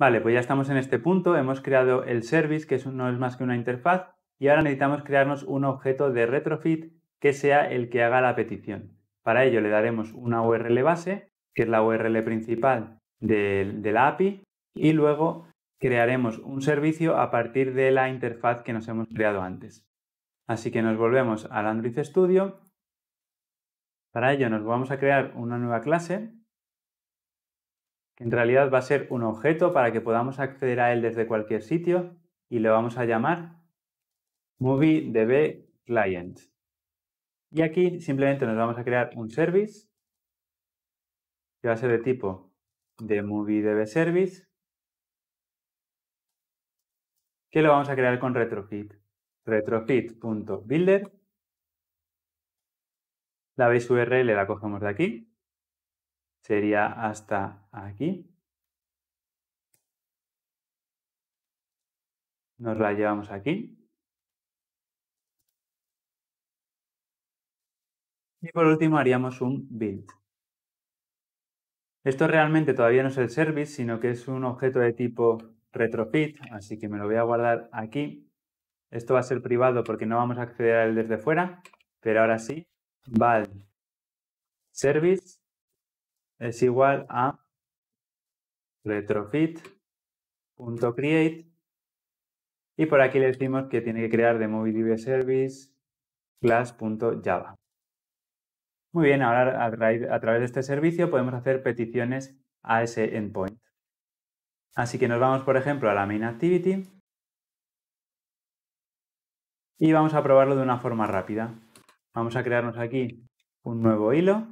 Vale, pues ya estamos en este punto, hemos creado el service, que no es más que una interfaz, y ahora necesitamos crearnos un objeto de retrofit que sea el que haga la petición. Para ello le daremos una URL base, que es la URL principal de la API, y luego crearemos un servicio a partir de la interfaz que nos hemos creado antes. Así que nos volvemos al Android Studio. Para ello nos vamos a crear una nueva clase en realidad va a ser un objeto para que podamos acceder a él desde cualquier sitio y le vamos a llamar MovieDB Client. Y aquí simplemente nos vamos a crear un service que va a ser de tipo de MovieDB Service que lo vamos a crear con retrofit. retrofit.builder. La base URL la cogemos de aquí sería hasta aquí. Nos la llevamos aquí. Y por último haríamos un build. Esto realmente todavía no es el service, sino que es un objeto de tipo retrofit, así que me lo voy a guardar aquí. Esto va a ser privado porque no vamos a acceder a él desde fuera, pero ahora sí, val service es igual a retrofit.create y por aquí le decimos que tiene que crear de Service class.java. Muy bien, ahora a, a través de este servicio podemos hacer peticiones a ese endpoint. Así que nos vamos, por ejemplo, a la main activity y vamos a probarlo de una forma rápida. Vamos a crearnos aquí un nuevo hilo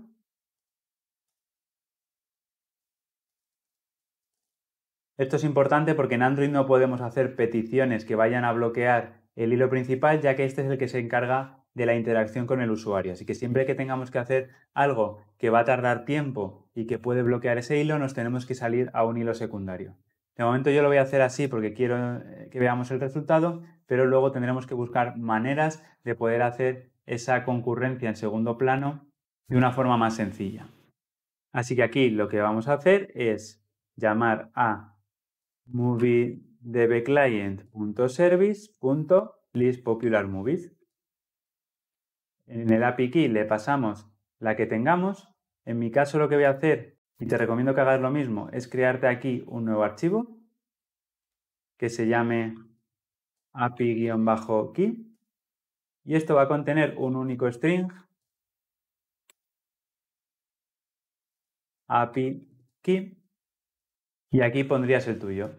Esto es importante porque en Android no podemos hacer peticiones que vayan a bloquear el hilo principal, ya que este es el que se encarga de la interacción con el usuario. Así que siempre que tengamos que hacer algo que va a tardar tiempo y que puede bloquear ese hilo, nos tenemos que salir a un hilo secundario. De momento yo lo voy a hacer así porque quiero eh, que veamos el resultado, pero luego tendremos que buscar maneras de poder hacer esa concurrencia en segundo plano de una forma más sencilla. Así que aquí lo que vamos a hacer es llamar a movie En el API key le pasamos la que tengamos. En mi caso lo que voy a hacer, y te recomiendo que hagas lo mismo, es crearte aquí un nuevo archivo que se llame api-key. Y esto va a contener un único string api key y aquí pondrías el tuyo.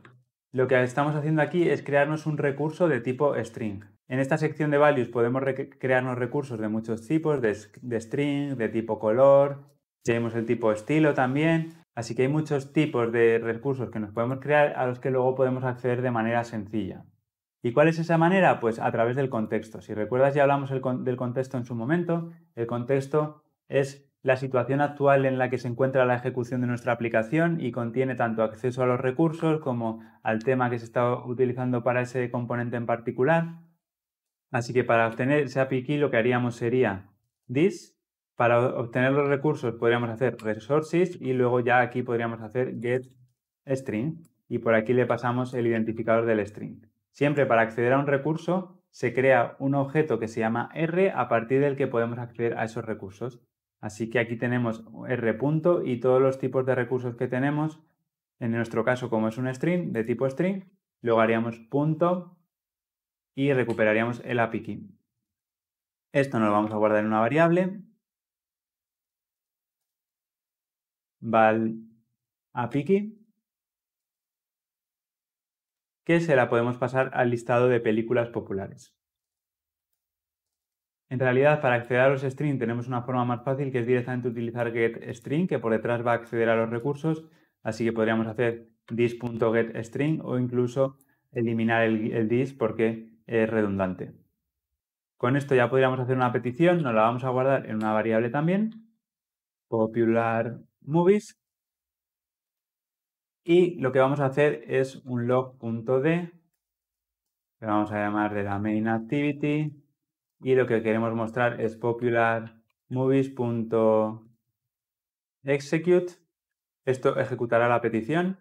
Lo que estamos haciendo aquí es crearnos un recurso de tipo string. En esta sección de values podemos crearnos recursos de muchos tipos, de string, de tipo color, tenemos el tipo estilo también. Así que hay muchos tipos de recursos que nos podemos crear a los que luego podemos acceder de manera sencilla. ¿Y cuál es esa manera? Pues a través del contexto. Si recuerdas, ya hablamos del contexto en su momento. El contexto es la situación actual en la que se encuentra la ejecución de nuestra aplicación y contiene tanto acceso a los recursos como al tema que se está utilizando para ese componente en particular. Así que para obtener ese API key lo que haríamos sería this. Para obtener los recursos podríamos hacer resources y luego ya aquí podríamos hacer get string y por aquí le pasamos el identificador del string. Siempre para acceder a un recurso se crea un objeto que se llama R a partir del que podemos acceder a esos recursos. Así que aquí tenemos R punto y todos los tipos de recursos que tenemos. En nuestro caso, como es un string de tipo string, luego haríamos punto y recuperaríamos el apiki. Esto nos lo vamos a guardar en una variable. Val apiki que se la podemos pasar al listado de películas populares. En realidad, para acceder a los string tenemos una forma más fácil que es directamente utilizar getString, que por detrás va a acceder a los recursos, así que podríamos hacer this.getString o incluso eliminar el, dis porque es redundante. Con esto ya podríamos hacer una petición, nos la vamos a guardar en una variable también, popular movies, y lo que vamos a hacer es un log.d, que vamos a llamar de la main activity, y lo que queremos mostrar es popularmovies.execute. Esto ejecutará la petición.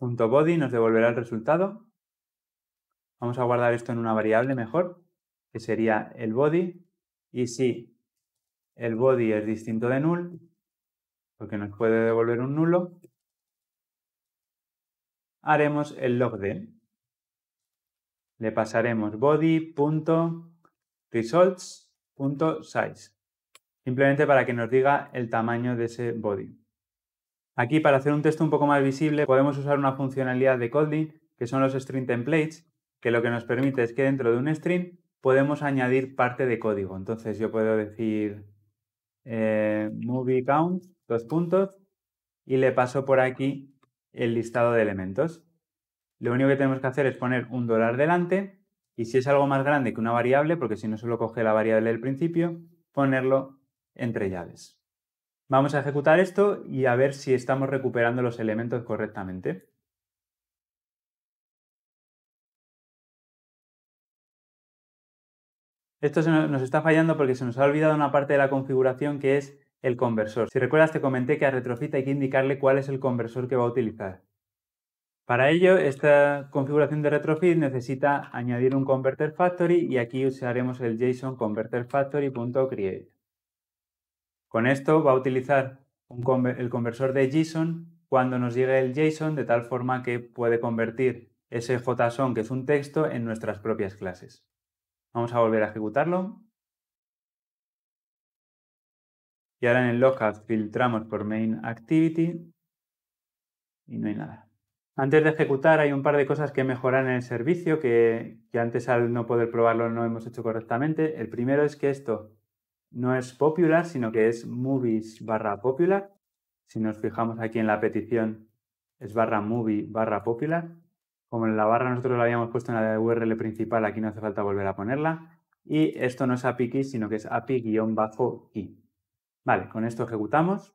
.body nos devolverá el resultado. Vamos a guardar esto en una variable mejor, que sería el body. Y si el body es distinto de null, porque nos puede devolver un nulo, haremos el log de le pasaremos body.results.size, simplemente para que nos diga el tamaño de ese body. Aquí, para hacer un texto un poco más visible, podemos usar una funcionalidad de Kotlin, que son los string templates, que lo que nos permite es que dentro de un string podemos añadir parte de código. Entonces yo puedo decir eh, movie count, dos puntos, y le paso por aquí el listado de elementos. Lo único que tenemos que hacer es poner un dólar delante y si es algo más grande que una variable, porque si no solo coge la variable del principio, ponerlo entre llaves. Vamos a ejecutar esto y a ver si estamos recuperando los elementos correctamente. Esto nos está fallando porque se nos ha olvidado una parte de la configuración que es el conversor. Si recuerdas te comenté que a Retrofit hay que indicarle cuál es el conversor que va a utilizar. Para ello, esta configuración de retrofit necesita añadir un converter factory y aquí usaremos el JSON converterfactory.create. Con esto va a utilizar el conversor de JSON cuando nos llegue el JSON de tal forma que puede convertir ese JSON, que es un texto, en nuestras propias clases. Vamos a volver a ejecutarlo. Y ahora en el logout filtramos por MainActivity y no hay nada. Antes de ejecutar hay un par de cosas que mejoran en el servicio que, antes al no poder probarlo no hemos hecho correctamente. El primero es que esto no es popular, sino que es movies barra popular. Si nos fijamos aquí en la petición es barra movie barra popular. Como en la barra nosotros la habíamos puesto en la URL principal, aquí no hace falta volver a ponerla. Y esto no es API key, sino que es API-key. Vale, con esto ejecutamos.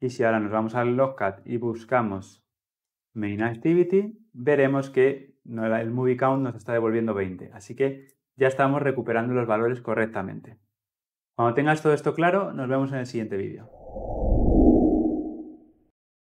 Y si ahora nos vamos al Logcat y buscamos Main Activity, veremos que el Movie Count nos está devolviendo 20. Así que ya estamos recuperando los valores correctamente. Cuando tengas todo esto claro, nos vemos en el siguiente vídeo.